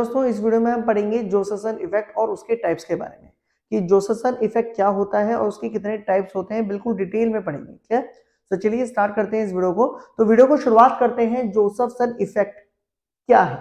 दोस्तों इस वीडियो में हम पढ़ेंगे जोससन इफेक्ट और उसके टाइप्स के बारे में कि जोससन इफेक्ट क्या होता है और उसके कितने टाइप्स होते हैं बिल्कुल डिटेल में पढ़ेंगे ठीक है तो चलिए स्टार्ट करते हैं इस वीडियो को तो वीडियो को शुरुआत करते हैं जोसफसन इफेक्ट क्या है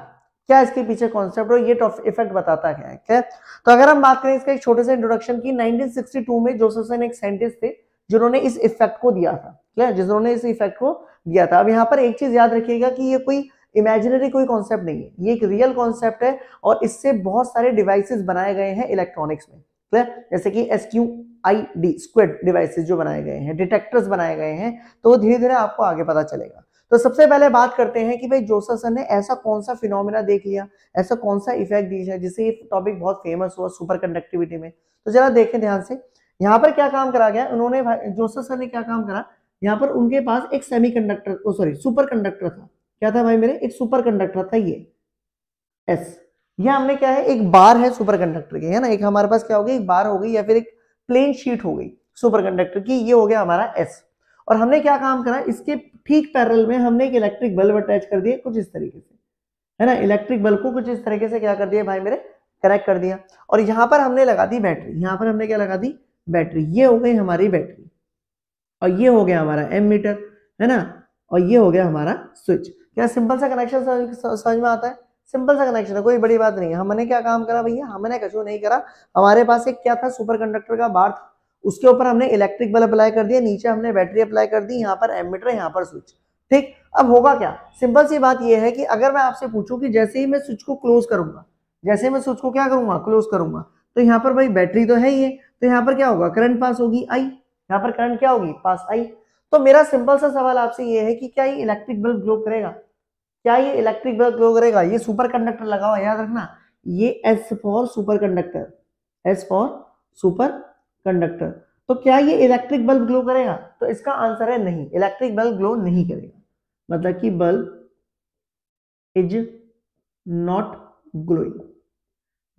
क्या इसके पीछे कॉन्सेप्ट और ये इफेक्ट बताता क्या है क्या तो अगर हम बात करें इसका एक छोटे से इंट्रोडक्शन की 1962 में जोसफसन एक साइंटिस्ट थे जिन्होंने इस इफेक्ट को दिया था क्या जिन्होंने इस इफेक्ट को दिया था अब यहाँ पर एक चीज याद रखिएगा कि ये कोई इमेजिनरी कोई कॉन्सेप्ट नहीं है ये एक रियल कॉन्सेप्ट है और इससे बहुत सारे डिवाइसेस बनाए गए हैं इलेक्ट्रॉनिक्स में क्लियर जैसे कि S Q I D squid devices जो बनाए गए हैं डिटेक्टर्स बनाए गए हैं तो धीरे धीरे आपको आगे पता चलेगा तो सबसे पहले बात करते हैं कि भाई जोसा सर ने ऐसा कौन सा फिनोमिना देख लिया ऐसा कौन सा इफेक्ट दिया जिससे ये टॉपिक बहुत फेमस हुआ सुपर कंडक्टिविटी में तो जरा देखें ध्यान से यहाँ पर क्या काम करा गया उन्होंने जोसा सर ने क्या काम करा यहाँ पर उनके पास एक semiconductor sorry superconductor था क्या था भाई मेरे एक सुपर कंडक्टर था ये एस ये हमने क्या है एक बार है सुपर कंडक्टर की है ना एक हमारे पास क्या हो गई एक बार हो गई या फिर एक प्लेन शीट हो गई सुपर कंडक्टर की ये हो गया हमारा एस और हमने क्या काम करा इसके ठीक पैरल में हमने एक इलेक्ट्रिक बल्ब अटैच कर दिए कुछ इस तरीके से है ना इलेक्ट्रिक बल्ब को कुछ इस तरीके से क्या कर दिया भाई मेरे कनेक्ट कर दिया और यहाँ पर हमने लगा दी बैटरी यहां पर हमने क्या लगा दी बैटरी ये हो गई हमारी बैटरी और ये हो गया हमारा एम मीटर है ना और ये हो गया हमारा स्विच क्या सिंपल सा कनेक्शन समझ में आता है सिंपल सा कनेक्शन है कोई बड़ी बात नहीं है हमने क्या काम करा भैया हमने कचो नहीं करा हमारे पास एक क्या था सुपर कंडक्टर का बार था उसके ऊपर हमने इलेक्ट्रिक बल्ब अप्लाई कर दिया नीचे हमने बैटरी अप्लाई कर दी यहाँ पर एमिटर यहाँ पर स्विच ठीक अब होगा क्या सिंपल सी बात यह है कि अगर मैं आपसे पूछूं कि जैसे ही मैं स्विच को क्लोज करूंगा जैसे ही मैं स्विच को क्या करूंगा क्लोज करूंगा तो यहाँ पर भाई बैटरी तो है ही है तो यहाँ पर क्या होगा करंट पास होगी आई यहाँ पर करंट क्या होगी पास आई तो मेरा सिंपल सा सवाल आपसे ये है कि क्या ये इलेक्ट्रिक बल्ब ग्लो करेगा क्या ये इलेक्ट्रिक ग्लो करेगा ये सुपर कंडक्टर लगा हुआ याद रखना ये S for superconductor S for superconductor तो क्या ये इलेक्ट्रिक बल्ब ग्लो करेगा तो इसका आंसर है नहीं इलेक्ट्रिक बल्ब ग्लो नहीं करेगा मतलब कि बल्ब इज नॉट ग्लोइंग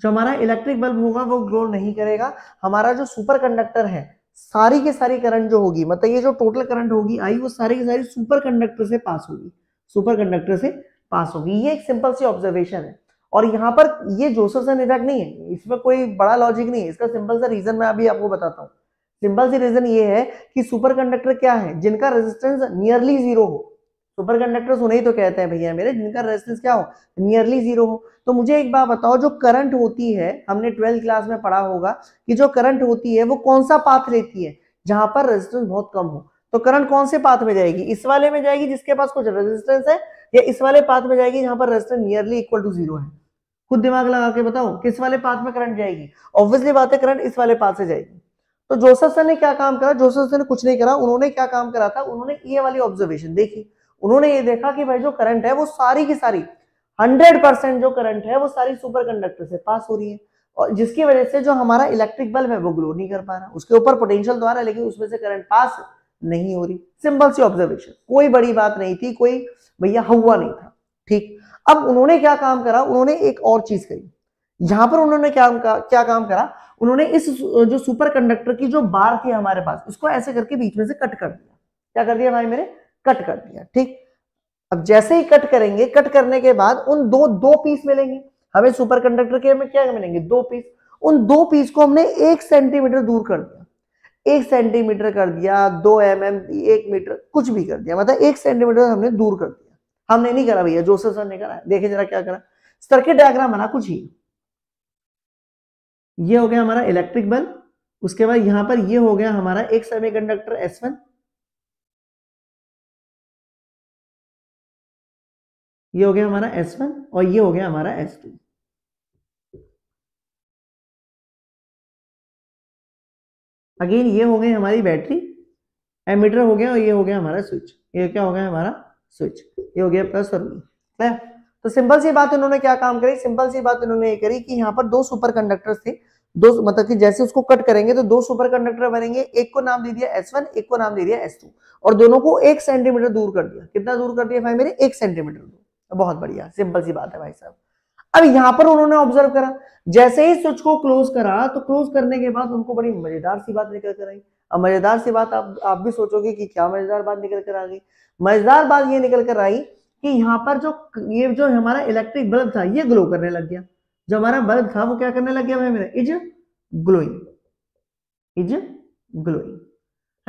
जो हमारा इलेक्ट्रिक बल्ब होगा वो ग्लो नहीं करेगा हमारा जो सुपर कंडक्टर है सारी के सारी करंट जो होगी मतलब ये जो टोटल करंट होगी आई वो सारी की सारी सुपर कंडक्टर से पास होगी सुपर कंडक्टर से पास होगी ये एक सिंपल सी ऑब्जर्वेशन है और यहाँ पर ये जोसेफसन इफेक्ट नहीं है इसमें कोई बड़ा लॉजिक नहीं है इसका सिंपल सा रीजन मैं अभी आपको बताता हूँ सिंपल सी रीजन ये है कि सुपर कंडक्टर क्या है जिनका रेजिस्टेंस नियरली जीरो हो सुपर कंडक्टर्स ही तो कहते हैं भैया मेरे जिनका रेजिस्टेंस क्या हो नियरली जीरो हो तो मुझे एक बात बताओ जो करंट होती है हमने ट्वेल्थ क्लास में पढ़ा होगा कि जो करंट होती है वो कौन सा पाथ लेती है जहां पर रेजिस्टेंस बहुत कम हो तो करंट कौन से पाथ में जाएगी इस वाले में जाएगी जिसके पास कुछ रेजिस्टेंस है या इस वाले पाथ में जाएगी जहां पर resistance nearly equal to zero है खुद दिमाग लगा के बताओ किस वाले पाथ में करंट जाएगी ऑब्वियसली बात है करंट इस वाले पाथ से जाएगी तो सर ने क्या काम करा सर ने कुछ नहीं करा उन्होंने क्या काम करा था उन्होंने ये वाली ऑब्जर्वेशन देखी उन्होंने ये देखा कि भाई जो करंट है वो सारी की सारी 100 परसेंट जो करंट है वो सारी सुपर कंडक्टर से पास हो रही है और जिसकी वजह से जो हमारा इलेक्ट्रिक बल्ब है वो ग्लो नहीं कर पा रहा उसके ऊपर पोटेंशियल तो द्वारा है लेकिन उसमें से करंट पास है नहीं हो रही सिंपल सी ऑब्जर्वेशन कोई बड़ी बात नहीं थी कोई भैया हुआ नहीं था ठीक अब उन्होंने क्या काम करा उन्होंने एक और चीज करी यहां पर उन्होंने क्या क्या काम करा उन्होंने इस जो सुपर कंडक्टर की जो बार थी हमारे पास उसको ऐसे करके बीच में से कट कर दिया क्या कर दिया भाई मेरे कट कर दिया ठीक अब जैसे ही कट करेंगे कट करने के बाद उन दो दो पीस मिलेंगे हमें सुपर कंडक्टर के हमें क्या मिलेंगे दो पीस उन दो पीस को हमने एक सेंटीमीटर दूर कर दिया एक सेंटीमीटर कर दिया दो एम एम एक मीटर कुछ भी कर दिया मतलब एक सेंटीमीटर हमने दूर कर दिया हमने नहीं करा भैया जोसेफ सर ने करा देखे जरा क्या करा सर्किट डायग्राम बना कुछ ही ये हो गया हमारा इलेक्ट्रिक बल उसके बाद यहां पर ये हो गया हमारा एक कंडक्टर एस वन ये हो गया हमारा एस वन और ये हो गया हमारा एस टू अगेन ये हो गई हमारी बैटरी एमीटर हो गया और ये हो गया हमारा स्विच ये क्या हो गया हमारा स्विच ये हो गया प्लस और तो सिंपल सी बात उन्होंने क्या काम करी सिंपल सी बात उन्होंने ये करी कि यहाँ पर दो सुपर कंडक्टर थे दो मतलब कि जैसे उसको कट करेंगे तो दो सुपर कंडक्टर बनेंगे एक को नाम दे दिया S1 एक को नाम दे दिया S2 और दोनों को एक सेंटीमीटर दूर कर दिया कितना दूर कर दिया भाई मेरे एक सेंटीमीटर दूर बहुत बढ़िया सिंपल सी बात है भाई साहब अब यहां पर उन्होंने ऑब्जर्व करा जैसे ही स्विच को क्लोज करा तो क्लोज करने के बाद उनको बड़ी मजेदार सी बात निकल कर आई अब मजेदार सी बात आप आप भी सोचोगे कि क्या मजेदार बात निकल कर आ गई मजेदार बात ये निकल कर आई कि यहाँ पर जो ये जो हमारा इलेक्ट्रिक बल्ब था ये ग्लो करने लग गया जो हमारा बल्ब था वो क्या करने लग गया इज ग्लोइंग इज ग्लोइंग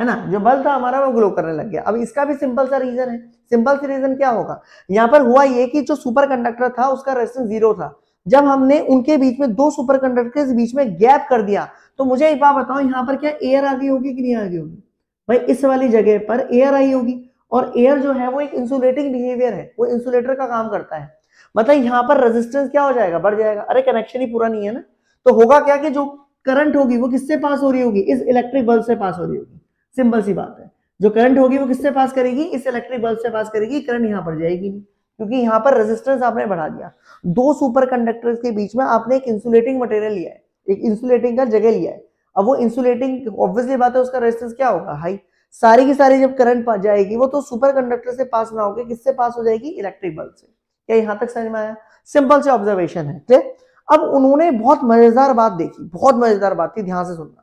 है ना जो बल्ब था हमारा वो ग्लो करने लग गया अब इसका भी सिंपल सा रीजन है सिंपल सी रीजन क्या होगा यहाँ पर हुआ ये कि जो सुपर कंडक्टर था उसका रेजिस्टेंस जीरो था जब हमने उनके बीच में दो सुपर कंडक्टर के बीच में गैप कर दिया तो मुझे एक बात बताओ यहाँ पर क्या एयर आ गई होगी कि नहीं आ गई होगी भाई इस वाली जगह पर एयर आई होगी और एयर जो है वो एक इंसुलेटिंग बिहेवियर है वो इंसुलेटर का काम करता है मतलब यहाँ पर रेजिस्टेंस क्या हो जाएगा बढ़ जाएगा अरे कनेक्शन ही पूरा नहीं है ना तो होगा क्या कि जो करंट होगी वो किससे पास हो रही होगी इस इलेक्ट्रिक बल्ब से पास हो रही होगी सिंपल सी बात है जो करंट होगी वो किससे पास करेगी इस इलेक्ट्रिक बल्ब से पास करेगी करंट यहाँ पर जाएगी नहीं क्योंकि यहाँ पर रेजिस्टेंस आपने बढ़ा दिया दो सुपर कंडक्टर के बीच में आपने एक इंसुलेटिंग मटेरियल लिया है एक इंसुलेटिंग का जगह लिया है अब वो इंसुलेटिंग ऑब्वियसली बात है उसका रेजिस्टेंस क्या होगा हाई सारी की सारी जब करंट जाएगी वो तो सुपर कंडक्टर से पास ना होगी किससे पास हो जाएगी इलेक्ट्रिक बल्ब से क्या यहाँ तक समझ में आया सिंपल से ऑब्जर्वेशन है ठीक अब उन्होंने बहुत मजेदार बात देखी बहुत मजेदार बात थी ध्यान से सुनना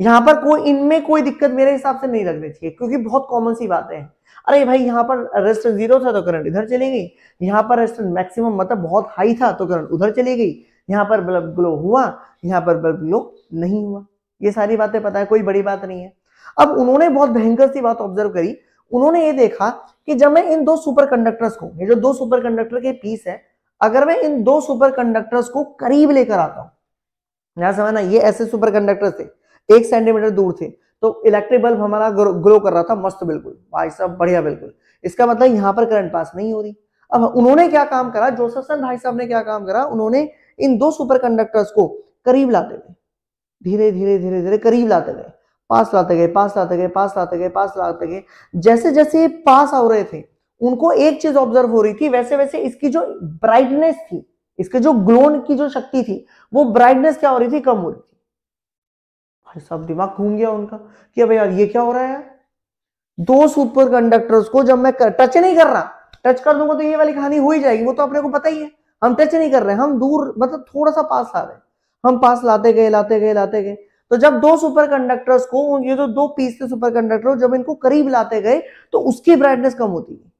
यहां पर कोई इनमें कोई दिक्कत मेरे हिसाब से नहीं लगनी चाहिए क्योंकि बहुत कॉमन सी बातें हैं अरे भाई यहाँ पर रेस्टोरेंट जीरो था तो करंट इधर चली गई यहाँ पर रेस्टोरेंट मैक्सिमम मतलब बहुत हाई था तो करंट उधर चली गई यहाँ पर बल्ब ग्लो हुआ यहाँ पर बल्ब ग्लो नहीं हुआ ये सारी बातें पता है कोई बड़ी बात नहीं है अब उन्होंने बहुत भयंकर सी बात ऑब्जर्व करी उन्होंने ये देखा कि जब मैं इन दो सुपर कंडक्टर्स को ये जो दो सुपर कंडक्टर के पीस है अगर मैं इन दो सुपर कंडक्टर्स को करीब लेकर आता हूं यहाँ समझना ये ऐसे सुपर कंडक्टर थे एक सेंटीमीटर दूर थे तो इलेक्ट्रिक बल्ब हमारा ग्लो कर रहा था मस्त बिल्कुल भाई साहब बढ़िया बिल्कुल इसका मतलब यहाँ पर करंट पास नहीं हो रही अब उन्होंने क्या काम करा जोसेफसन भाई साहब ने क्या काम करा उन्होंने इन दो सुपर कंडक्टर्स को करीब लाते गए धीरे धीरे धीरे धीरे करीब लाते गए पास लाते गए पास लाते गए पास लाते गए पास लाते गए जैसे जैसे पास आ रहे थे उनको एक चीज ऑब्जर्व हो रही थी वैसे वैसे इसकी जो ब्राइटनेस थी इसके जो ग्लोन की जो शक्ति थी वो ब्राइटनेस क्या हो रही थी कम हो रही थी भाई साहब दिमाग घूम गया उनका कि अब यार ये क्या हो रहा है दो सुपर कंडक्टर्स को जब मैं कर, टच नहीं कर रहा टच कर दूंगा तो ये वाली कहानी हो ही जाएगी वो तो अपने को पता ही है हम टच नहीं कर रहे हम दूर मतलब थोड़ा सा पास ला रहे हम पास लाते गए लाते गए लाते गए तो जब दो सुपर कंडक्टर्स को ये जो तो दो पीस थे सुपर कंडक्टर जब इनको करीब लाते गए तो उसकी ब्राइटनेस कम होती है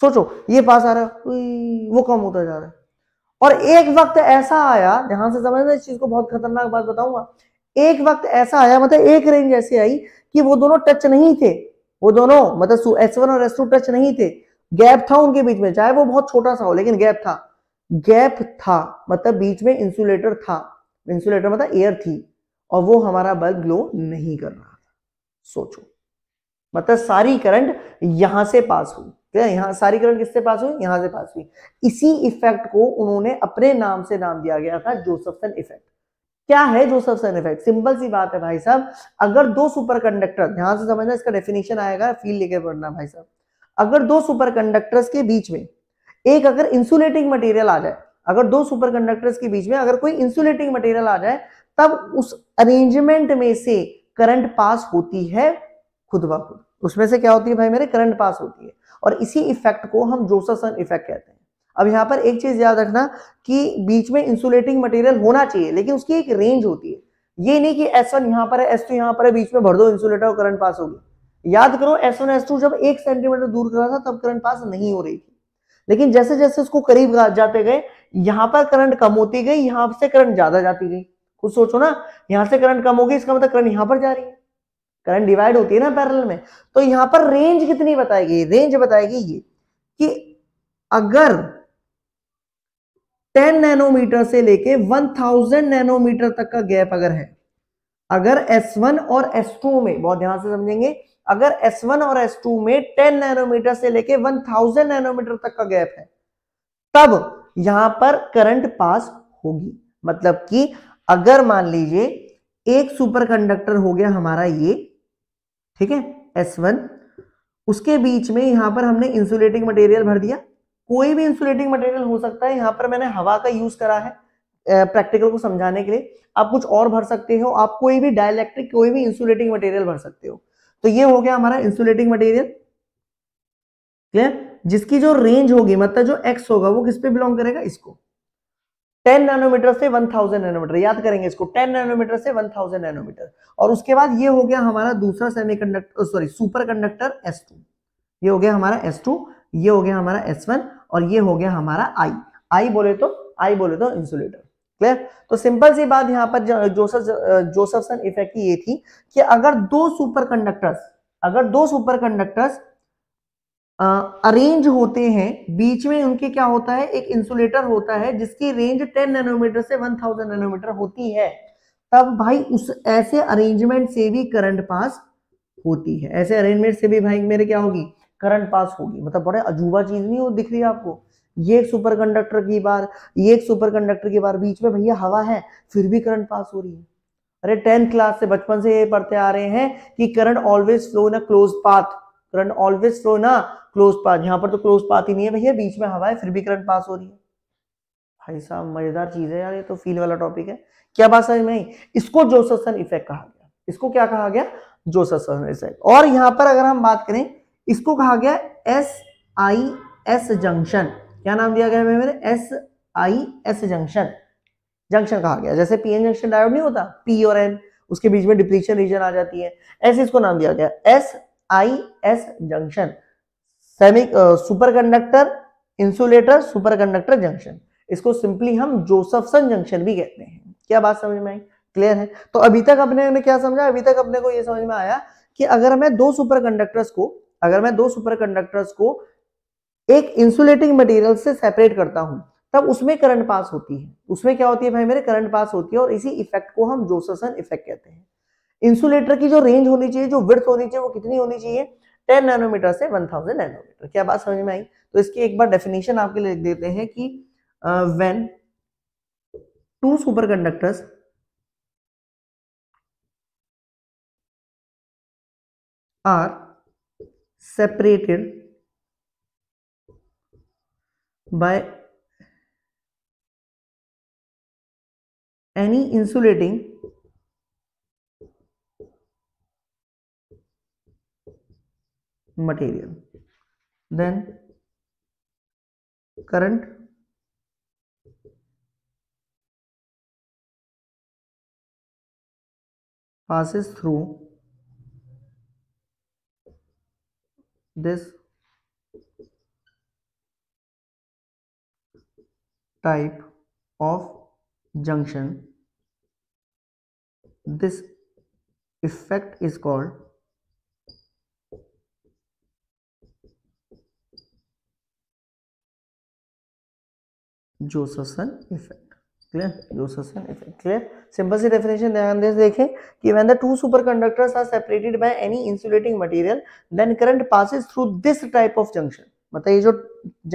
सोचो ये पास आ रहा है वो कम होता जा रहा है और एक वक्त ऐसा आया ध्यान से समझना इस चीज को बहुत खतरनाक बात बताऊंगा एक वक्त ऐसा आया मतलब एक रेंज ऐसी आई कि वो दोनों टच नहीं थे वो दोनों मतलब एस वन और एस टू टच नहीं थे गैप था उनके बीच में चाहे वो बहुत छोटा सा हो लेकिन गैप था गैप था मतलब बीच में इंसुलेटर था इंसुलेटर मतलब एयर थी और वो हमारा बल्ब ग्लो नहीं कर रहा था सोचो मतलब सारी करंट यहां से पास हुई ठीक सारी करंट किससे पास हुई यहां से पास हुई इसी इफेक्ट को उन्होंने अपने नाम से नाम दिया गया था जोसेफसन इफेक्ट क्या है जोसेफसन इफेक्ट सिंपल सी बात है भाई साहब अगर दो सुपर कंडक्टर ध्यान से समझना इसका डेफिनेशन आएगा फील लेके पढ़ना भाई साहब अगर दो सुपर कंडक्टर्स के बीच में एक अगर इंसुलेटिंग मटेरियल आ जाए अगर दो सुपर कंडक्टर्स के बीच में अगर कोई इंसुलेटिंग मटेरियल आ जाए तब उस अरेंजमेंट में से करंट पास होती है खुद ब खुद उसमें से क्या होती है भाई मेरे करंट पास होती है और इसी इफेक्ट को हम जोसेफसन इफेक्ट कहते हैं अब यहाँ पर एक चीज़ याद रखना कि बीच में इंसुलेटिंग मटेरियल होना चाहिए लेकिन उसकी एक रेंज होती है ये नहीं कि एस वन यहाँ पर है एस टू यहाँ पर है बीच में भर दो इंसुलेटर और करंट पास होगी याद करो एस वन एस टू जब एक सेंटीमीटर दूर करा था तब करंट पास नहीं हो रही थी लेकिन जैसे जैसे उसको करीब जाते गए यहाँ पर करंट कम होती गई यहाँ से करंट ज्यादा जाती गई खुद सोचो ना यहाँ से करंट कम होगी इसका मतलब करंट यहाँ पर जा रही है करंट डिवाइड होती है ना पैरल में तो यहाँ पर रेंज कितनी बताएगी रेंज बताएगी ये कि अगर 10 नैनोमीटर से लेके 1000 नैनोमीटर तक का गैप अगर है अगर S1 और S2 में बहुत ध्यान से समझेंगे अगर S1 और S2 में 10 नैनोमीटर से लेके 1000 नैनोमीटर तक का गैप है तब यहां पर करंट पास होगी मतलब कि अगर मान लीजिए एक सुपर कंडक्टर हो गया हमारा ये ठीक है S1 उसके बीच में यहां पर हमने इंसुलेटिंग मटेरियल भर दिया कोई भी इंसुलेटिंग मटेरियल हो सकता है यहाँ पर मैंने हवा का यूज करा है प्रैक्टिकल को समझाने के लिए आप कुछ और भर सकते हो आप कोई भी डायलैक्ट्रिक कोई भी इंसुलेटिंग मटेरियल भर सकते हो तो ये हो गया हमारा इंसुलेटिंग मटेरियल क्लियर जिसकी जो रेंज होगी मतलब जो एक्स होगा वो किस पे बिलोंग करेगा इसको 10 नैनोमीटर से 1000 नैनोमीटर याद करेंगे इसको 10 नैनोमीटर से 1000 नैनोमीटर और उसके बाद ये हो गया हमारा दूसरा semiconductor sorry superconductor two ये हो गया हमारा टू ये हो गया हमारा वन और ये हो गया हमारा आई आई बोले तो आई बोले तो इंसुलेटर क्लियर तो सिंपल सी बात यहाँ पर जोसफ जोसफसन इफेक्ट की ये थी कि अगर दो सुपर कंडक्टर्स अगर दो सुपर कंडक्टर्स अरेंज होते हैं बीच में उनके क्या होता है एक इंसुलेटर होता है जिसकी रेंज 10 नैनोमीटर से 1000 नैनोमीटर होती है तब भाई उस ऐसे अरेंजमेंट से भी करंट पास होती है ऐसे अरेंजमेंट से भी भाई मेरे क्या होगी करंट पास होगी मतलब बड़े अजूबा चीज नहीं हो दिख रही है आपको ये एक सुपर कंडक्टर की बार ये एक सुपर कंडक्टर की बार बीच में भैया हवा है फिर भी करंट पास हो रही है अरे टेंथ क्लास से बचपन से ये पढ़ते आ रहे हैं कि current always flow in a close path current always flow in close path यहाँ पर तो क्लोज पाथ ही नहीं है भैया बीच में हवा है फिर भी करंट पास हो रही है भाई साहब मजेदार चीज है यार ये तो फील वाला टॉपिक है क्या बात समझ में इसको जोससन इफेक्ट कहा गया इसको क्या कहा गया जोससन इफेक्ट और यहाँ पर अगर हम बात करें इसको कहा गया एस आई एस जंक्शन क्या नाम दिया गया मेरे S I S junction junction कहा गया जैसे पी एन जंक्शन डायोड नहीं होता पी और एन उसके बीच में डिप्लीशन रीजन आ जाती है ऐसे इसको नाम दिया गया S I S junction semi superconductor insulator superconductor junction इसको सिंपली हम जोसफसन जंक्शन भी कहते हैं क्या बात समझ में आई क्लियर है तो अभी तक अपने ने क्या समझा अभी तक अपने को ये समझ में आया कि अगर हमें दो सुपर कंडक्टर्स को अगर मैं दो सुपर कंडक्टर्स को एक इंसुलेटिंग मटेरियल से सेपरेट करता हूं तब उसमें करंट पास होती है उसमें क्या होती है भाई मेरे करंट पास होती है और इसी इफेक्ट को हम जोसेसन इफेक्ट कहते हैं इंसुलेटर की जो रेंज होनी चाहिए जो विर्थ होनी चाहिए वो कितनी होनी चाहिए 10 नैनोमीटर से 1000 नैनोमीटर क्या बात समझ में आई तो इसकी एक बार डेफिनेशन आपके लिए देते हैं कि when two super conductors are separated by any insulating material then current passes through this type of junction this effect is called Josephson effect clear Josephson effect clear simple सी डेफिनेशन ध्यान दे देखें कि when the two superconductors are separated by any insulating material then current passes through this type of junction मतलब ये जो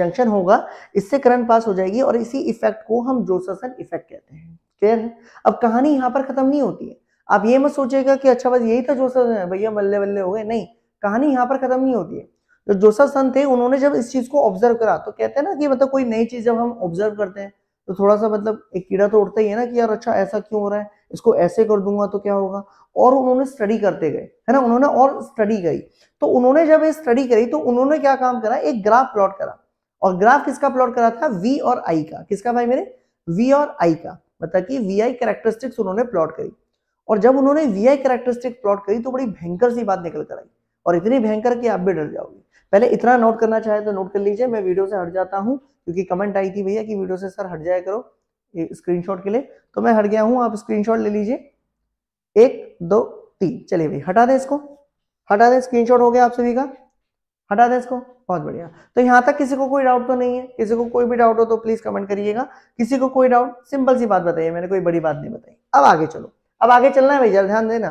junction होगा इससे करंट पास हो जाएगी और इसी इफेक्ट को हम जोसेसन इफेक्ट कहते हैं क्लियर है अब कहानी यहाँ पर खत्म नहीं होती है आप ये मत सोचेगा कि अच्छा बस यही था जोसेसन भैया बल्ले बल्ले हो गए नहीं कहानी यहाँ पर खत्म नहीं होती है जो जोसेसन थे उन्होंने जब इस चीज को ऑब्जर्व करा तो कहते हैं ना कि मतलब कोई नई चीज जब हम ऑब्जर्व करते हैं तो थोड़ा सा मतलब एक कीड़ा तो उड़ता ही है ना कि यार अच्छा ऐसा क्यों हो रहा है इसको ऐसे कर दूंगा तो क्या होगा और उन्होंने स्टडी करते गए है ना उन्होंने और स्टडी करी तो उन्होंने जब ये स्टडी करी तो उन्होंने क्या काम करा एक ग्राफ प्लॉट करा और ग्राफ किसका प्लॉट करा था वी और आई का किसका भाई मेरे वी और आई का मतलब कि वी आई कैरेक्टरिस्टिक्स उन्होंने प्लॉट करी और जब उन्होंने वी आई कैरेक्टरिस्टिक प्लॉट करी तो बड़ी भयंकर सी बात निकल कर आई और इतनी भयंकर कि आप भी डर जाओगे पहले इतना नोट करना चाहे तो नोट कर लीजिए मैं वीडियो से हट जाता हूँ क्योंकि कमेंट आई थी भैया कि वीडियो से सर हट जाया करो स्क्रीनशॉट के लिए तो मैं हट गया हूँ आप स्क्रीनशॉट ले लीजिए एक दो तीन चलिए भाई हटा दें इसको हटा दें स्क्रीनशॉट हो गया आप सभी का हटा दें इसको बहुत बढ़िया तो यहाँ तक किसी को कोई डाउट तो नहीं है किसी को कोई भी डाउट हो तो प्लीज कमेंट करिएगा किसी को कोई डाउट सिंपल सी बात बताइए मैंने कोई बड़ी बात नहीं बताई अब आगे चलो अब आगे चलना है भाई जल ध्यान देना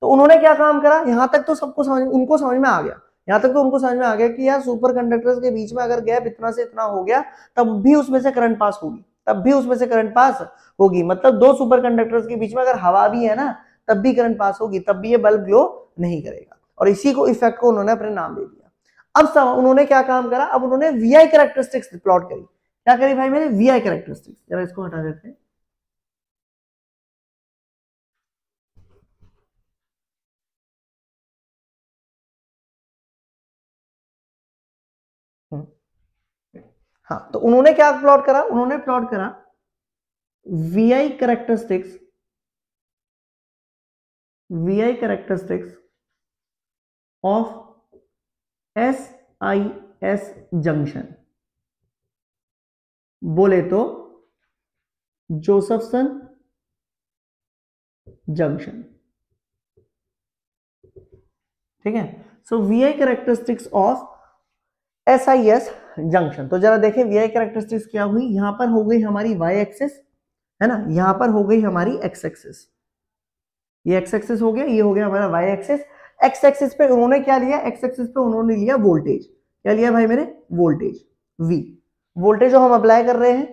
तो उन्होंने क्या काम करा यहाँ तक तो सबको समझ उनको समझ में आ गया यहां तक तो उनको समझ में आ गया कि यार सुपर कंडक्टर्स के बीच में अगर गैप इतना से इतना हो गया तब भी उसमें से करंट पास होगी तब भी उसमें से करंट पास होगी मतलब दो सुपर कंडक्टर्स के बीच में अगर हवा भी है ना तब भी करंट पास होगी तब भी ये बल्ब ग्लो नहीं करेगा और इसी को इफेक्ट को उन्होंने अपने नाम दे दिया अब सब उन्होंने क्या काम करा अब उन्होंने वी आई करेक्टरिस्टिक्स प्लॉट करी क्या करी भाई मैंने वी आई करेक्टरिस्टिक्स इसको हटा देते हैं हाँ तो उन्होंने क्या प्लॉट करा उन्होंने प्लॉट करा V I characteristics V I characteristics of S I S junction बोले तो जोसेफसन जंक्शन ठीक है so V I characteristics of S I S junction तो जरा देखें वी आई कैरेक्टरिस्टिक्स क्या हुई यहां पर हो गई हमारी वाई एक्सेस है ना यहां पर हो गई हमारी एक्स एक्सेस ये एक्स एक्सेस हो गया ये हो गया हमारा वाई एक्सेस एक्स एक्सेस पे उन्होंने क्या लिया एक्स एक्सेस पे उन्होंने लिया वोल्टेज क्या लिया भाई मेरे वोल्टेज वी वोल्टेज जो हम अप्लाई कर रहे हैं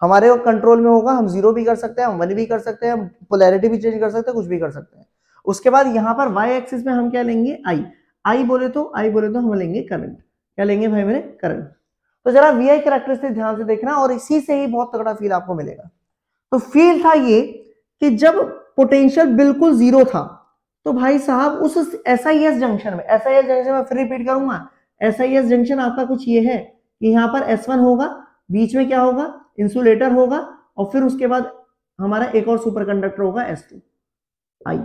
हमारे कंट्रोल में होगा हम जीरो भी कर सकते हैं हम वन भी कर सकते हैं हम पोलैरिटी भी चेंज कर सकते हैं कुछ भी कर सकते हैं उसके बाद यहां पर वाई एक्सिस में हम क्या लेंगे आई आई बोले तो आई बोले तो हम लेंगे करंट क्या लेंगे भाई मेरे करंट तो जरा वी आई कैरेक्टरिस्टिक ध्यान से देखना और इसी से ही बहुत तगड़ा फील आपको मिलेगा तो फील था ये कि जब पोटेंशियल बिल्कुल जीरो था तो भाई साहब उस एस आई एस जंक्शन में एस आई एस जंक्शन में फिर रिपीट करूंगा एस आई एस जंक्शन आपका कुछ ये है कि यहाँ पर एस वन होगा बीच में क्या होगा इंसुलेटर होगा और फिर उसके बाद हमारा एक और सुपर कंडक्टर होगा एस टू आई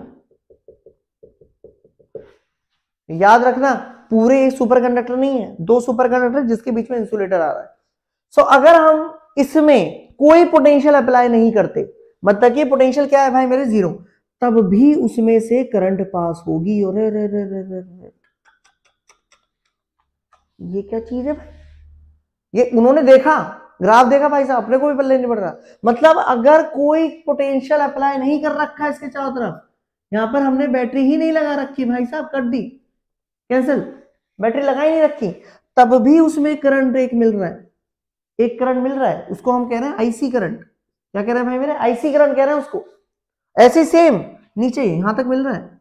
याद रखना पूरे एक सुपर कंडक्टर नहीं है दो सुपर कंडक्टर जिसके बीच में इंसुलेटर आ रहा है सो अगर हम इसमें कोई पोटेंशियल अप्लाई नहीं करते मतलब कि पोटेंशियल क्या है भाई मेरे जीरो तब भी उसमें से करंट पास होगी और रे रे रे रे रे रे। ये क्या चीज है भाई ये उन्होंने देखा ग्राफ देखा भाई साहब अपने को भी पल्ले नहीं पड़ रहा मतलब अगर कोई पोटेंशियल अप्लाई नहीं कर रखा इसके चारों तरफ यहां पर हमने बैटरी ही नहीं लगा रखी भाई साहब कट दी कैंसिल बैटरी लगा ही नहीं रखी तब भी उसमें करंट एक मिल रहा है एक करंट मिल रहा है उसको हम कह रहे हैं आईसी करंट क्या कह रहे हैं भाई मेरे आईसी करंट कह रहे हैं उसको ऐसे सेम नीचे यहां तक मिल रहा है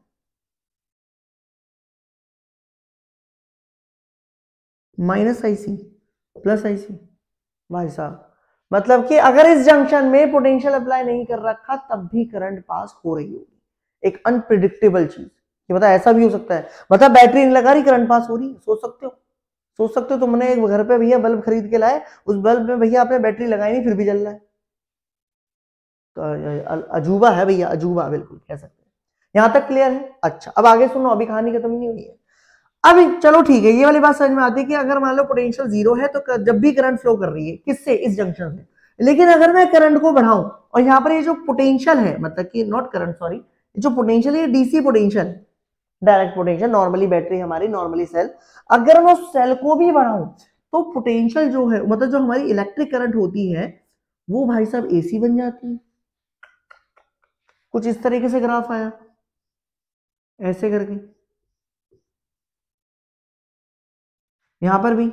माइनस आईसी प्लस आईसी भाई साहब मतलब कि अगर इस जंक्शन में पोटेंशियल अप्लाई नहीं कर रखा तब भी करंट पास हो रही होगी एक अनप्रिडिक्टेबल चीज कि पता ऐसा भी हो सकता है मतलब बैटरी नहीं लगा रही करंट पास हो रही सोच सकते हो सोच सकते हो तो मैंने एक घर पे भैया बल्ब खरीद के लाए उस बल्ब में भैया आपने बैटरी लगाई नहीं फिर भी जल रहा है तो अजूबा है भैया अजूबा बिल्कुल कह सकते हैं यहां तक क्लियर है अच्छा अब आगे सुनो अभी कहानी खत्म नहीं हुई है अब चलो ठीक है ये वाली बात समझ में आती है कि अगर मान लो पोटेंशियल जीरो है तो जब भी करंट फ्लो कर रही है किससे इस जंक्शन से लेकिन अगर मैं करंट को बढ़ाऊं और यहाँ पर ये जो पोटेंशियल है मतलब कि नॉट करंट सॉरी जो पोटेंशियल है डीसी पोटेंशियल है डायरेक्ट पोटेंशियल नॉर्मली बैटरी हमारी नॉर्मली सेल अगर मैं उस सेल को भी बढ़ाऊं तो पोटेंशियल जो है मतलब जो हमारी इलेक्ट्रिक करंट होती है वो भाई साहब एसी बन जाती है कुछ इस तरीके से ग्राफ आया ऐसे करके यहां पर भी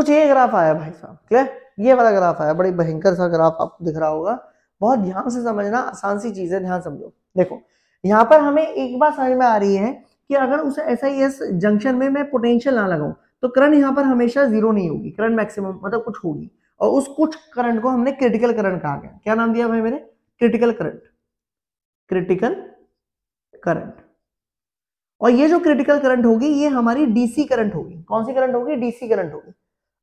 कुछ ये ग्राफ आया भाई साहब क्लियर ये वाला ग्राफ आया बड़ी भयंकर सा ग्राफ आपको दिख रहा होगा बहुत ध्यान से समझना आसान सी चीज है ध्यान समझो देखो यहाँ पर हमें एक बात समझ में आ रही है कि अगर उस एस जंक्शन में मैं पोटेंशियल ना लगाऊं तो करंट यहाँ पर हमेशा जीरो नहीं होगी करंट मैक्सिमम मतलब कुछ होगी और उस कुछ करंट को हमने क्रिटिकल करंट कहा गया क्या नाम दिया भाई मेरे क्रिटिकल करंट क्रिटिकल करंट और ये जो क्रिटिकल करंट होगी ये हमारी डीसी करंट होगी कौन सी करंट होगी डीसी करंट होगी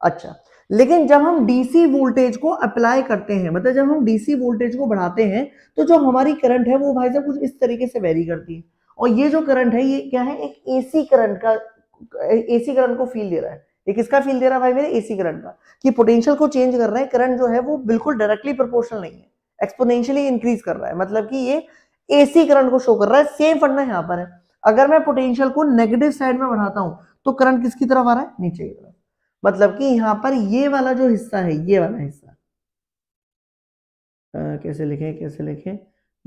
अच्छा लेकिन जब हम डीसी वोल्टेज को अप्लाई करते हैं मतलब जब हम डीसी वोल्टेज को बढ़ाते हैं तो जो हमारी करंट है वो भाई साहब कुछ इस तरीके से वेरी करती है और ये जो करंट है ये क्या है एक एसी करंट का एसी करंट को फील दे रहा है ये किसका फील दे रहा है भाई मेरे एसी करंट का कि पोटेंशियल को चेंज कर रहा है करंट जो है वो बिल्कुल डायरेक्टली प्रोपोर्शनल नहीं है एक्सपोनेंशियली इंक्रीज कर रहा है मतलब कि ये एसी करंट को शो कर रहा है सेम फंडा यहाँ पर है अगर मैं पोटेंशियल को नेगेटिव साइड में बढ़ाता हूं तो करंट किसकी तरफ आ रहा है नीचे की तरफ मतलब कि यहां पर ये वाला जो हिस्सा है ये वाला हिस्सा आ, कैसे लिखें कैसे लिखें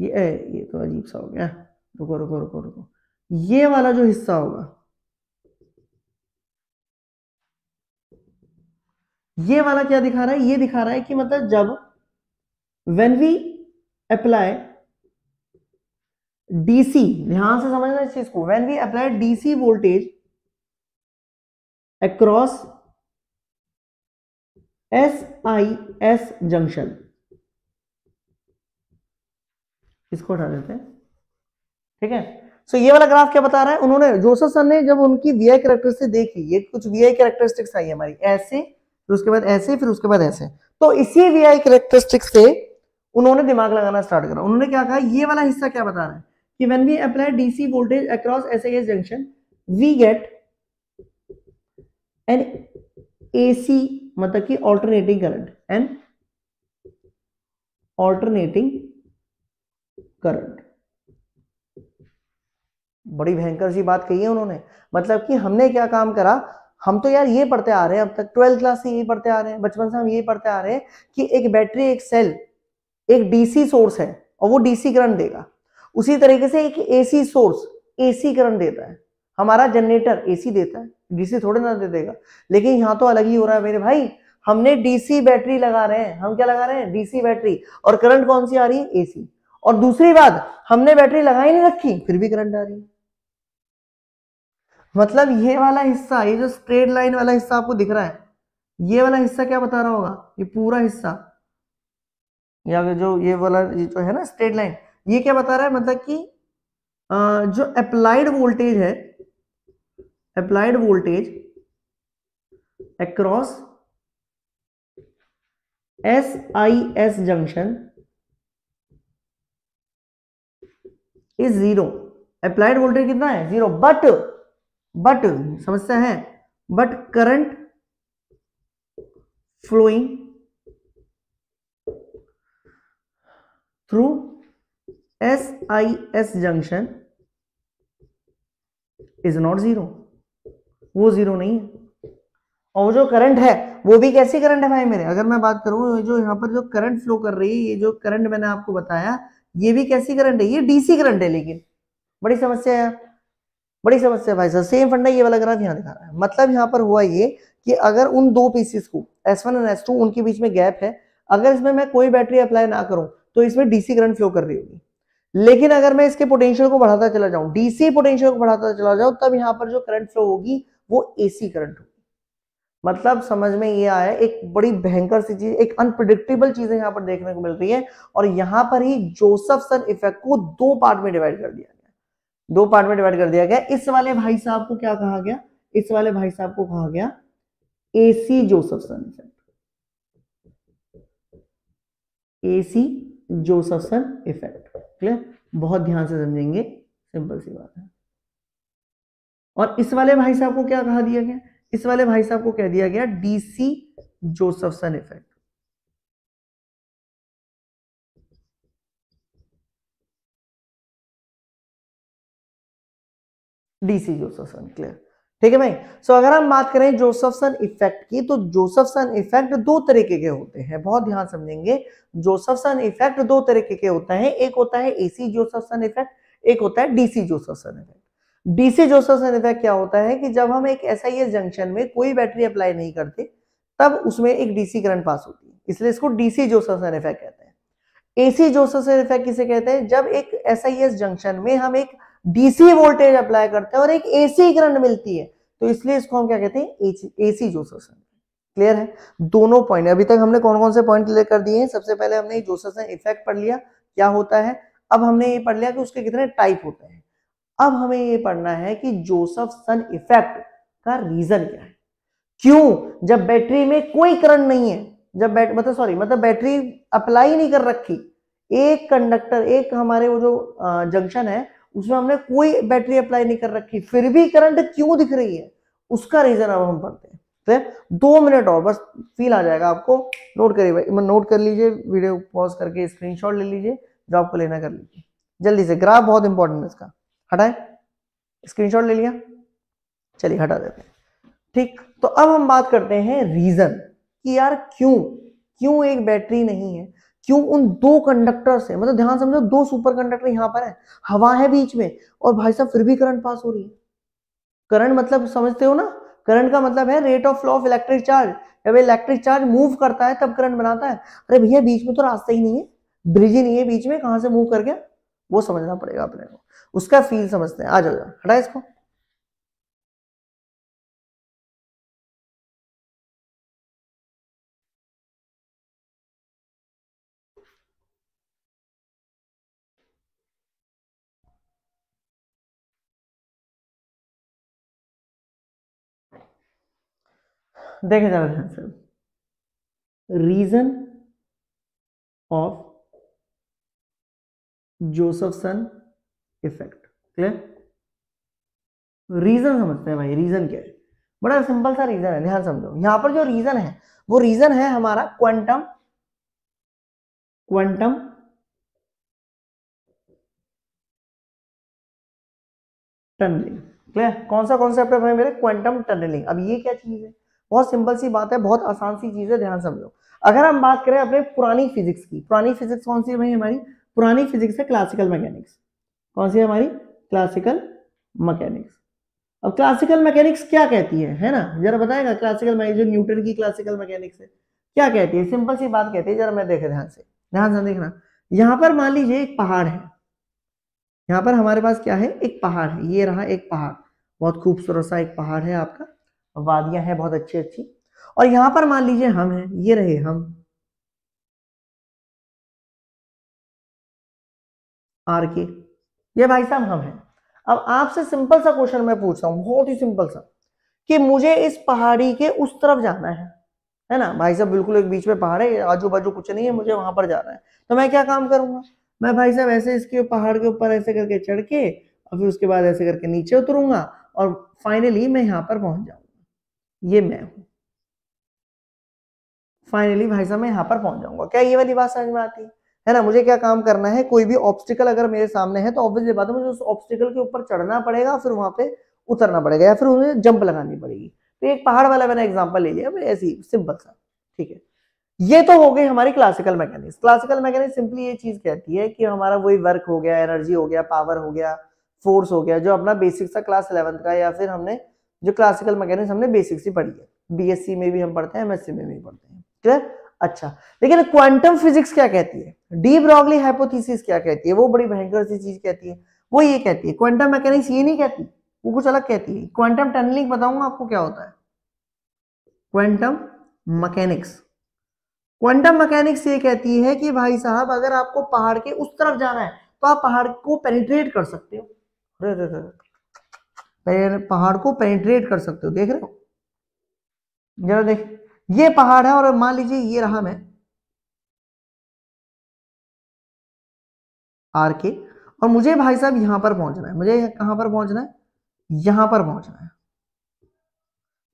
ये ए, ये तो अजीब सा हो गया रुको रुको रुको रुको ये वाला जो हिस्सा होगा ये वाला क्या दिखा रहा है ये दिखा रहा है कि मतलब जब वेन वी अप्लाई डीसी ध्यान से समझना इस चीज को when we apply DC voltage across S I S junction इसको उठा देते हैं ठीक है सो so, ये वाला ग्राफ क्या बता रहा है उन्होंने जोसेफ सर ने जब उनकी वी आई कैरेक्टरिस्टिक देखी ये कुछ वी आई कैरेक्टरिस्टिक्स आई हमारी ऐसे फिर उसके बाद ऐसे फिर उसके बाद ऐसे तो इसी वी आई कैरेक्टरिस्टिक से उन्होंने दिमाग लगाना स्टार्ट करा उन्होंने क्या कहा ये वाला हिस्सा क्या बता रहा है कि when we apply DC voltage across S I S junction we get an AC मतलब कि alternating current and alternating current बड़ी भयंकर सी बात कही है उन्होंने मतलब कि हमने क्या काम करा हम तो यार ये पढ़ते आ रहे हैं अब तक ट्वेल्थ क्लास से यही पढ़ते आ रहे हैं बचपन से हम यही पढ़ते आ रहे हैं कि एक बैटरी एक सेल एक डीसी सोर्स है और वो डीसी करंट देगा उसी तरीके से एक एसी सोर्स एसी करंट देता है हमारा जनरेटर एसी देता है डीसी थोड़े ना दे देगा लेकिन यहाँ तो अलग ही हो रहा है मेरे भाई हमने डीसी बैटरी लगा रहे हैं हम क्या लगा रहे हैं डीसी बैटरी और करंट कौन सी आ रही है एसी और दूसरी बात हमने बैटरी लगा ही नहीं रखी फिर भी करंट आ रही है मतलब ये वाला हिस्सा ये जो स्ट्रेट लाइन वाला हिस्सा आपको दिख रहा है ये वाला हिस्सा क्या बता रहा होगा ये पूरा हिस्सा या जो ये वाला ये जो है ना स्ट्रेट लाइन ये क्या बता रहा है मतलब कि जो अप्लाइड वोल्टेज है applied applied voltage across SIS junction is zero. Applied voltage कितना है जीरो बट बट समस्या है but current flowing through S I S junction is not zero वो जीरो नहीं है और जो करंट है वो भी कैसी करंट है भाई मेरे अगर मैं बात करूं जो यहाँ पर जो करंट फ्लो कर रही है ये जो करंट मैंने आपको बताया ये भी कैसी करंट है ये डीसी करंट है लेकिन बड़ी समस्या है बड़ी समस्या भाई साहब सेम फंडा ये वाला ग्राफ यहाँ दिखा रहा है मतलब यहाँ पर हुआ ये कि अगर उन दो पीसीस को S one and S two उनके बीच में गैप है अगर इसमें मैं कोई बैटरी अप्लाई ना करूं तो इसमें डीसी करंट फ्लो कर रही होगी लेकिन अगर मैं इसके पोटेंशियल को बढ़ाता चला जाऊं डीसी पोटेंशियल को बढ़ाता चला जाऊं तब यहाँ पर जो करंट फ्लो होगी वो एसी करंट होगी मतलब समझ में ये आया एक बड़ी भयंकर सी चीज एक अनप्रडिक्टेबल चीजें यहाँ पर देखने को मिल रही है और यहाँ पर ही जोसफ सन इफेक्ट को दो पार्ट में डिवाइड कर दिया गया दो पार्ट में डिवाइड कर दिया गया इस वाले भाई साहब को क्या कहा गया इस वाले भाई साहब को कहा गया AC Josephson effect AC Josephson effect clear बहुत ध्यान से समझेंगे सिंपल सी बात है और इस वाले भाई साहब को क्या कहा दिया गया इस वाले भाई साहब को कह दिया गया DC Josephson effect DC Josephson clear ठीक है भाई सो so, अगर हम बात करें जोसेफसन इफेक्ट की तो जोसेफसन इफेक्ट दो तरीके के होते हैं बहुत ध्यान समझेंगे जोसेफसन इफेक्ट दो तरीके के होता है एक होता है एसी जोसेफसन इफेक्ट एक होता है डीसी जोसेफसन इफेक्ट डीसी जोसस अन्यथा क्या होता है कि जब हम एक एस जंक्शन में कोई बैटरी अप्लाई नहीं करते तब उसमें एक डीसी करंट पास होती है इसलिए इसको डीसी जोससन इफेक्ट कहते हैं एसी जोससन इफेक्ट किसे कहते हैं जब एक एस जंक्शन में हम एक डीसी वोल्टेज अप्लाई करते हैं और एक एसी करंट मिलती है तो इसलिए इसको हम क्या कहते हैं एसी जोसेसन क्लियर है दोनों पॉइंट अभी तक हमने कौन कौन से पॉइंट क्लियर कर दिए हैं सबसे पहले हमने जोसेसन इफेक्ट पढ़ लिया क्या होता है अब हमने ये पढ़ लिया कि उसके कितने टाइप होते हैं अब हमें ये पढ़ना है कि जोसफ सन इफेक्ट का रीजन क्या है क्यों जब बैटरी में कोई करंट नहीं है जब बैट मतलब सॉरी मतलब बैटरी अप्लाई नहीं कर रखी एक कंडक्टर एक हमारे वो जो जंक्शन है उसमें हमने कोई बैटरी अप्लाई नहीं कर रखी फिर भी करंट क्यों दिख रही है उसका रीजन अब हम पढ़ते हैं तो दो मिनट और बस फील आ जाएगा आपको नोट करिए भाई नोट कर लीजिए वीडियो पॉज करके स्क्रीनशॉट ले लीजिए जो आपको लेना कर लीजिए जल्दी से ग्राफ बहुत इंपॉर्टेंट है इसका हटाए स्क्रीनशॉट ले लिया चलिए हटा देते हैं ठीक तो अब हम बात करते हैं रीजन कि यार क्यों क्यों एक बैटरी नहीं है क्यों उन दो कंडक्टर से मतलब ध्यान समझो दो सुपर कंडक्टर यहां पर है हवा है बीच में और भाई साहब फिर भी करंट पास हो रही है करंट मतलब समझते हो ना करंट का मतलब है rate of flow of electric charge जब इलेक्ट्रिक चार्ज मूव करता है तब करंट बनाता है अरे भैया बीच में तो रास्ता ही नहीं है ब्रिज ही नहीं है बीच में कहा से मूव कर गया वो समझना पड़ेगा अपने को उसका फील समझते हैं आ जाओ हटाए हटा इसको देखे रहे हैं sir reason of Josephson effect clear reason समझते हैं भाई रीजन क्या है बड़ा सिंपल सा रीजन है ध्यान समझो यहां पर जो रीजन है वो रीजन है हमारा क्वांटम क्वांटम टनलिंग क्लियर कौन सा कॉन्सेप्ट है भाई मेरे क्वांटम टनलिंग अब ये क्या चीज है बहुत सिंपल सी बात है बहुत आसान सी चीज है ध्यान समझो अगर हम बात करें अपने पुरानी फिजिक्स की पुरानी फिजिक्स कौन सी है भाई हमारी पुरानी फिजिक्स है क्लासिकल मैकेनिक्स कौन सी है हमारी क्लासिकल मैकेनिक्स अब क्लासिकल मैकेनिक्स क्या कहती है है ना जरा बताएगा क्लासिकल जो न्यूटन की क्लासिकल मैकेनिक्स है क्या कहती है सिंपल सी बात कहती है जरा मैं देखे ध्यान से ध्यान से देखना यहाँ पर मान लीजिए एक पहाड़ है यहाँ पर हमारे पास क्या है एक पहाड़ है ये रहा एक पहाड़ बहुत खूबसूरत सा एक पहाड़ है आपका वादियां हैं बहुत अच्छी अच्छी और यहाँ पर मान लीजिए हम हैं ये रहे हम आर के ये भाई साहब हम हैं अब आपसे सिंपल सा क्वेश्चन मैं पूछ रहा हूँ बहुत ही सिंपल सा कि मुझे इस पहाड़ी के उस तरफ जाना है है ना भाई साहब बिल्कुल एक बीच में पहाड़ है आजू बाजू कुछ नहीं है मुझे वहां पर जाना है तो मैं क्या काम करूंगा मैं भाई साहब ऐसे इसके पहाड़ के ऊपर ऐसे करके चढ़ के और फिर उसके बाद ऐसे करके नीचे उतरूंगा और फाइनली मैं यहाँ पर पहुंच जाऊंगा ये मैं हूं फाइनली भाई साहब मैं यहाँ पर पहुंच जाऊंगा क्या ये वाली बात समझ में आती है है ना मुझे क्या काम करना है कोई भी ऑब्स्टिकल अगर मेरे सामने है तो ऑब्वियसली बात है मुझे उस ऑब्स्टिकल के ऊपर चढ़ना पड़ेगा फिर वहां पे उतरना पड़ेगा या फिर उन्हें जंप लगानी पड़ेगी तो एक पहाड़ वाला मैंने एग्जाम्पल ले लिया ऐसी सिंपल सा ठीक है ये तो हो गई हमारी classical mechanics classical mechanics simply ये चीज कहती है कि हमारा वही वर्क हो गया एनर्जी हो गया पावर हो गया फोर्स हो गया जो अपना बेसिक सा क्लास इलेवंथ का या फिर हमने जो क्लासिकल मैकेनिक्स हमने बेसिक्स ही पढ़ी है बीएससी में भी हम पढ़ते हैं एमएससी में भी पढ़ते हैं क्लियर अच्छा लेकिन क्वांटम फिजिक्स क्या कहती है डी ब्रॉगली हाइपोथीसिस क्या कहती है वो बड़ी भयंकर सी चीज कहती है वो ये कहती है क्वांटम मैकेनिक्स ये नहीं कहती वो कुछ अलग कहती है क्वांटम टनलिंग बताऊंगा आपको क्या होता है क्वांटम मैकेनिक्स क्वांटम मैकेनिक्स ये कहती है कि भाई साहब अगर आपको पहाड़ के उस तरफ जाना है तो आप पहाड़ को पेनिट्रेट कर सकते हो पहाड़ को पेनिट्रेट कर सकते हो देख रहे हो जरा देख ये पहाड़ है और मान लीजिए ये रहा मैं आर के और मुझे भाई साहब यहां पर पहुंचना है मुझे कहां पर पहुंचना है यहां पर पहुंचना है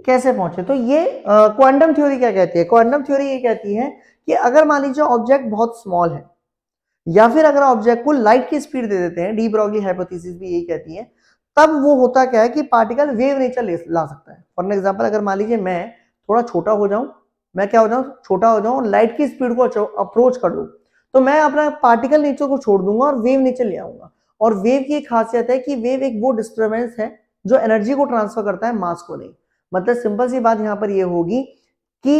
कैसे पहुंचे तो ये क्वांटम थ्योरी क्या कहती है क्वांटम थ्योरी ये कहती है कि अगर मान लीजिए ऑब्जेक्ट बहुत स्मॉल है या फिर अगर ऑब्जेक्ट को लाइट की स्पीड दे देते हैं डी ब्रॉगी हाइपोथेसिस भी यही कहती है तब वो होता क्या है कि पार्टिकल वेव नेचर ला सकता है फॉर एग्जाम्पल अगर मान लीजिए मैं थोड़ा छोटा हो जाऊं मैं क्या हो जाऊं छोटा हो जाऊं लाइट की स्पीड को अप्रोच कर लूँ तो मैं अपना पार्टिकल नीचे को छोड़ दूंगा और वेव नीचे ले आऊंगा और वेव की एक खासियत है कि वेव एक वो डिस्टर्बेंस है जो एनर्जी को ट्रांसफर करता है मास को नहीं मतलब सिंपल सी बात यहाँ पर यह होगी कि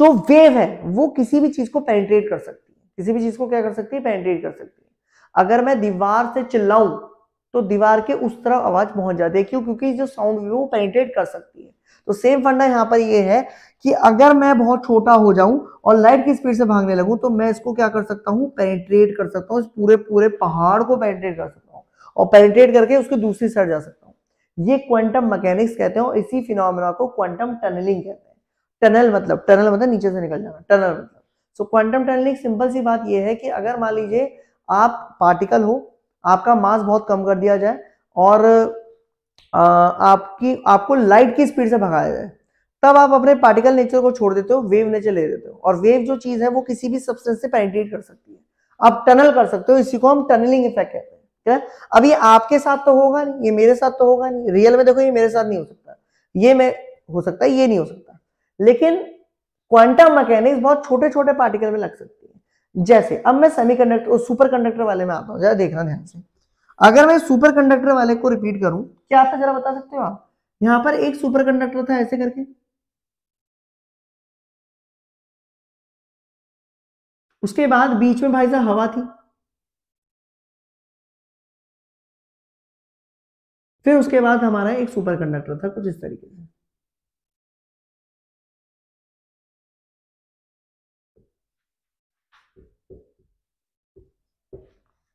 जो वेव है वो किसी भी चीज को पेनिट्रेट कर सकती है किसी भी चीज को क्या कर सकती है पेनिट्रेट कर सकती है अगर मैं दीवार से चिल्लाऊं तो दीवार के उस तरफ आवाज पहुंच जाती है क्यों क्योंकि जो साउंड वेव वो पेनिट्रेट कर सकती है तो सेम फंडा यहां पर ये है कि अगर मैं बहुत छोटा हो जाऊं और लाइट की स्पीड से भागने लगूं तो मैं इसको क्या कर सकता हूं पेनिट्रेट कर सकता हूं इस पूरे पूरे पहाड़ को पेनिट्रेट कर सकता हूं और पेनिट्रेट करके उसके दूसरी साइड जा सकता हूं ये क्वांटम मैकेनिक्स कहते हैं और इसी फिनोमिना को क्वांटम टनलिंग कहते हैं टनल मतलब टनल मतलब नीचे से निकल जाना टनल मतलब सो क्वांटम टनलिंग सिंपल सी बात यह है कि अगर मान लीजिए आप पार्टिकल हो आपका मास बहुत कम कर दिया जाए और आपकी आपको लाइट की स्पीड से भगाया जाए तब आप अपने पार्टिकल नेचर को छोड़ देते हो वेव नेचर ले देते हो और वेव जो चीज है वो किसी भी सब्सटेंस से पेनिट्रेट कर सकती है आप टनल कर सकते हो इसी को हम टनलिंग इफेक्ट कहते हैं ठीक है अब ये आपके साथ तो होगा नहीं ये मेरे साथ तो होगा नहीं रियल में देखो ये मेरे साथ नहीं हो सकता ये मैं हो सकता है ये नहीं हो सकता लेकिन क्वांटम मैकेनिक्स बहुत छोटे छोटे पार्टिकल में लग सकती है जैसे अब मैं कंडक्टर और सुपर कंडक्टर वाले में आता हूँ जरा देखना ध्यान से अगर मैं सुपर कंडक्टर वाले को रिपीट करूं क्या था जरा बता सकते हो आप यहां पर एक सुपर कंडक्टर था ऐसे करके उसके बाद बीच में भाई साहब हवा थी फिर उसके बाद हमारा एक सुपर कंडक्टर था कुछ इस तरीके से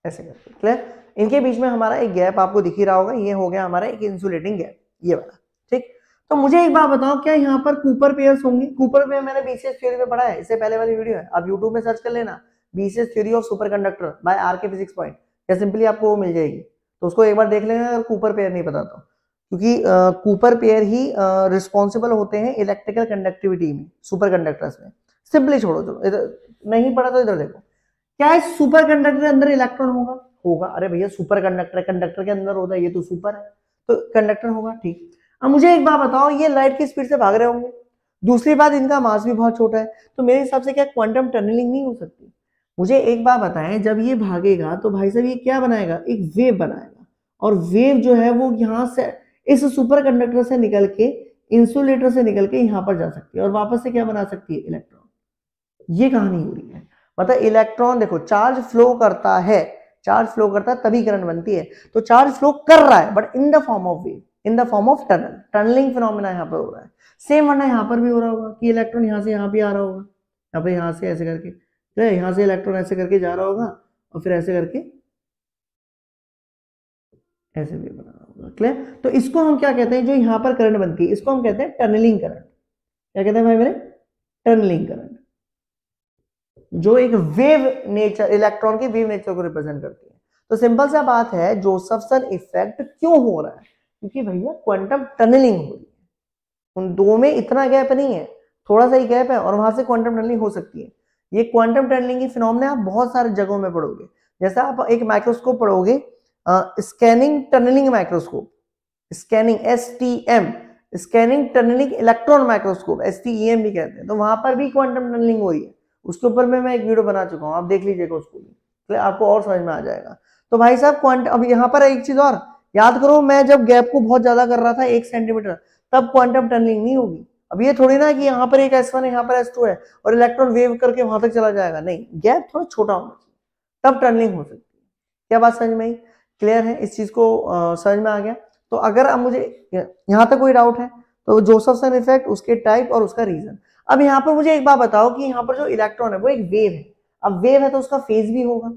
ऐसे करके क्लियर इनके बीच में हमारा एक गैप आपको दिख ही रहा होगा ये हो गया हमारा एक इंसुलेटिंग गैप ये वाला ठीक तो मुझे एक बात बताओ क्या यहाँ पर कूपर पेयर्स होंगे कूपर पेयर मैंने बीसीएस थ्योरी में पढ़ा है इससे पहले वाली वीडियो है आप यूट्यूब में सर्च कर लेना BCS theory of superconductor by R K physics point या सिंपली आपको वो मिल जाएगी तो उसको एक बार देख लेना अगर कूपर पेयर नहीं पता तो क्योंकि कूपर पेयर ही रिस्पॉन्सिबल होते हैं इलेक्ट्रिकल कंडक्टिविटी में सुपर कंडक्टर्स में सिंपली छोड़ो चलो इधर नहीं पढ़ा तो इधर देखो क्या इस सुपर कंडक्टर के अंदर इलेक्ट्रॉन होगा होगा अरे भैया सुपर कंडक्टर कंडक्टर के अंदर होता है ये तो सुपर है तो कंडक्टर होगा ठीक अब मुझे एक बात बताओ ये लाइट की स्पीड से भाग रहे होंगे दूसरी बात इनका मास भी बहुत छोटा है तो मेरे हिसाब से क्या क्वांटम टनलिंग नहीं हो सकती मुझे एक बात बताएं जब ये भागेगा तो भाई साहब ये क्या बनाएगा एक वेव बनाएगा और वेव जो है वो यहाँ से इस सुपर कंडक्टर से निकल के इंसुलेटर से निकल के यहाँ पर जा सकती है और वापस से क्या बना सकती है इलेक्ट्रॉन ये कहानी हो रही है मतलब इलेक्ट्रॉन देखो चार्ज फ्लो करता है चार्ज फ्लो करता है तभी करंट बनती है तो चार्ज फ्लो कर रहा है but in the form of wave in the form of tunnel tunneling phenomena यहाँ पर हो रहा है सेम वरना यहाँ पर भी हो रहा होगा कि इलेक्ट्रॉन यहाँ से यहाँ भी आ रहा होगा यहाँ पर यहाँ से ऐसे करके तो यहाँ से इलेक्ट्रॉन ऐसे करके जा रहा होगा और फिर ऐसे करके ऐसे भी बना रहा होगा क्लियर तो इसको हम क्या कहते हैं जो यहाँ पर करंट बनती है इसको हम कहते हैं टनलिंग करंट क्या कहते हैं भाई मेरे टनलिंग करंट जो एक वेव नेचर इलेक्ट्रॉन की वेव नेचर को रिप्रेजेंट करती है तो सिंपल सा बात है जोसेफसन इफेक्ट क्यों हो रहा है क्योंकि भैया क्वांटम टनलिंग हो रही है उन दो में इतना गैप नहीं है थोड़ा सा ही गैप है और वहां से क्वांटम टनलिंग हो सकती है ये क्वांटम टनलिंग की फिनोम आप बहुत सारे जगहों में पढ़ोगे जैसे आप एक माइक्रोस्कोप पढ़ोगे scanning tunneling microscope scanning S T M scanning tunneling electron microscope S T M भी कहते हैं तो वहां पर भी क्वांटम टनलिंग हो रही है उसके ऊपर में मैं एक वीडियो बना चुका हूँ आप देख लीजिएगा उसको तो आपको और समझ में आ जाएगा तो भाई साहब क्वांट अब यहाँ पर एक चीज और याद करो मैं जब गैप को बहुत ज्यादा कर रहा था एक सेंटीमीटर तब क्वांटम टनलिंग नहीं होगी अब ये थोड़ी ना कि यहाँ पर एक एस वन यहाँ पर एस टू है और इलेक्ट्रॉन वेव करके वहां तक चला जाएगा नहीं गैप थोड़ा छोटा होना चाहिए तब टर्निंग हो सकती है क्या बात समझ में आई क्लियर है इस चीज को समझ में आ गया तो अगर अब मुझे यहाँ तक कोई डाउट है तो जोसफसन इफेक्ट उसके टाइप और उसका रीजन अब यहाँ पर मुझे एक बात बताओ कि यहाँ पर जो इलेक्ट्रॉन है वो एक वेव है अब वेव है तो उसका फेज भी होगा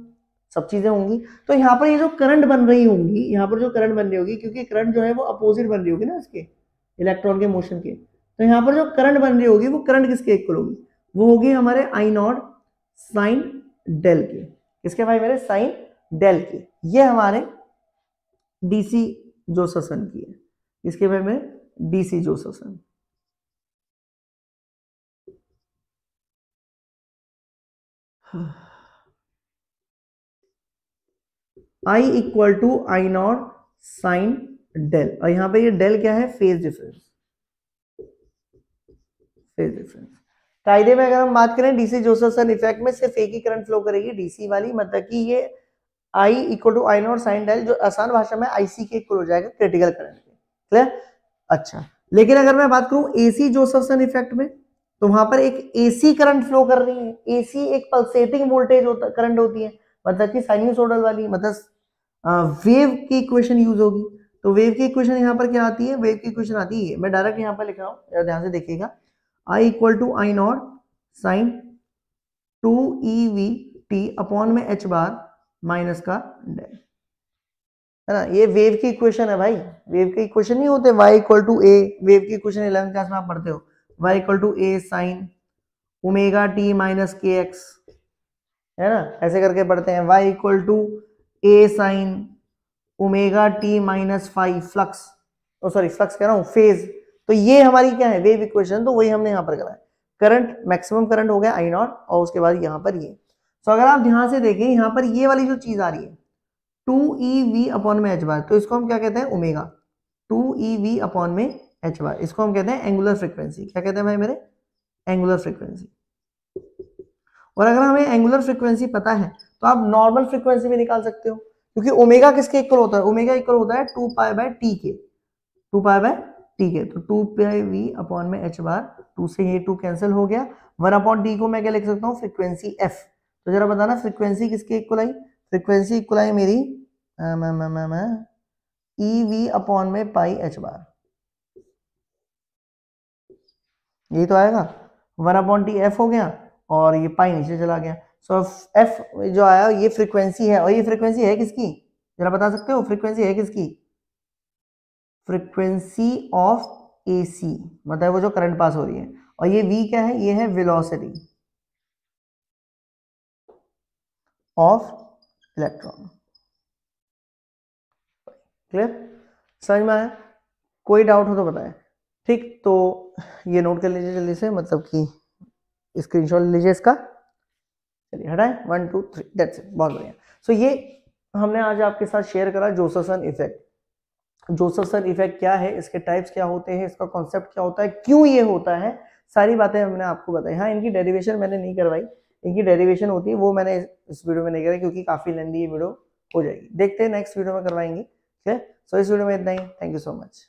सब चीजें होंगी तो यहाँ पर ये यह जो करंट बन रही होंगी यहाँ पर जो करंट बन रही होगी क्योंकि करंट जो है वो अपोजिट बन रही होगी ना इसके इलेक्ट्रॉन के मोशन के तो यहाँ पर जो करंट बन रही होगी वो करंट किसके इक्वल होगी वो होगी हमारे आई नॉट साइन डेल के किसके भाई मेरे साइन डेल के ये हमारे डीसी जोसेफसन की है इसके भाई मेरे DC Josephson I equal to I not sine del और यहां पे ये डेल क्या है फेज डिफरेंस फेज डिफरेंस फ्राइडे में अगर हम बात करें डीसी जोसेफसन इफेक्ट में सिर्फ एक ही करंट फ्लो करेगी डीसी वाली मतलब कि ये I equal to I not sine del जो आसान भाषा में आईसी के इक्वल हो जाएगा क्रिटिकल करंट के क्लियर अच्छा लेकिन अगर मैं बात करूं एसी जोसेफसन इफेक्ट में तो वहां पर एक एसी करंट फ्लो कर रही है एसी एक पल्सेटिंग वोल्टेज होता करंट होती है मतलब कि साइनसोडल वाली मतलब वेव की इक्वेशन यूज होगी तो वेव की इक्वेशन यहाँ पर क्या आती है वेव की इक्वेशन आती है मैं डायरेक्ट यहाँ पर लिख रहा हूँ ध्यान से देखिएगा I equal to I not sine two E V T upon में एच बार माइनस का डेल है ना ये वेव की इक्वेशन है भाई वेव की इक्वेशन नहीं होते Y equal to A wave की इक्वेशन इलेवन क्लास में आप पढ़ते हो Y equal to A sine omega T minus K X है ना ऐसे करके पढ़ते हैं Y equal to A sine omega T minus five flux oh sorry flux कह रहा हूँ फेज तो ये हमारी क्या है वेव इक्वेशन तो वही हमने यहाँ पर करा है करंट मैक्सिमम करंट हो गया आई नॉट और उसके बाद यहाँ पर ये सो अगर आप ध्यान से देखें यहाँ पर ये वाली जो चीज़ आ रही है टू ई वी अपॉन में एच बार तो इसको हम क्या कहते हैं omega two E V upon में एच बार इसको हम कहते हैं एंगुलर फ्रिक्वेंसी क्या कहते हैं भाई मेरे एंगुलर फ्रिक्वेंसी और अगर हमें एंगुलर फ्रिक्वेंसी पता है तो आप नॉर्मल फ्रिक्वेंसी भी निकाल सकते हो क्योंकि ओमेगा किसके इक्वल होता है ओमेगा इक्वल होता है टू पाई बाय टी के टू पाई बाय टी के तो टू पाई वी अपॉन में एच बार टू से ये टू कैंसिल हो गया वन अपॉन टी को मैं क्या लिख सकता हूँ फ्रिक्वेंसी एफ तो जरा बताना फ्रिक्वेंसी किसके इक्वल आई फ्रिक्वेंसी इक्वल आई मेरी ई वी अपॉन में पाई एच बार ये तो आएगा वन अपॉन टी एफ हो गया और ये पाई नीचे चला गया सो so, एफ जो आया ये फ्रीक्वेंसी है और ये फ्रीक्वेंसी है किसकी जरा बता सकते हो फ्रीक्वेंसी है किसकी फ्रीक्वेंसी ऑफ ए सी मतलब वो जो करंट पास हो रही है और ये वी क्या है ये है वेलोसिटी ऑफ इलेक्ट्रॉन क्लियर समझ में आया कोई डाउट हो तो बताए ठीक तो ये नोट कर लीजिए जल्दी से मतलब कि स्क्रीनशॉट लीजिए इसका चलिए हटाएं वन टू थ्री डेट से बहुत बढ़िया सो ये हमने आज आपके साथ शेयर करा जोसेसन इफेक्ट जोसेसन इफेक्ट क्या है इसके टाइप्स क्या होते हैं इसका कॉन्सेप्ट क्या होता है क्यों ये होता है सारी बातें हमने आपको बताई हाँ इनकी डेरिवेशन मैंने नहीं करवाई इनकी डेरिवेशन होती है वो मैंने इस वीडियो में नहीं करा क्योंकि काफ़ी लेंदी ये वीडियो हो जाएगी देखते हैं नेक्स्ट वीडियो में करवाएंगे ठीक है सो इस वीडियो में इतना ही थैंक यू सो मच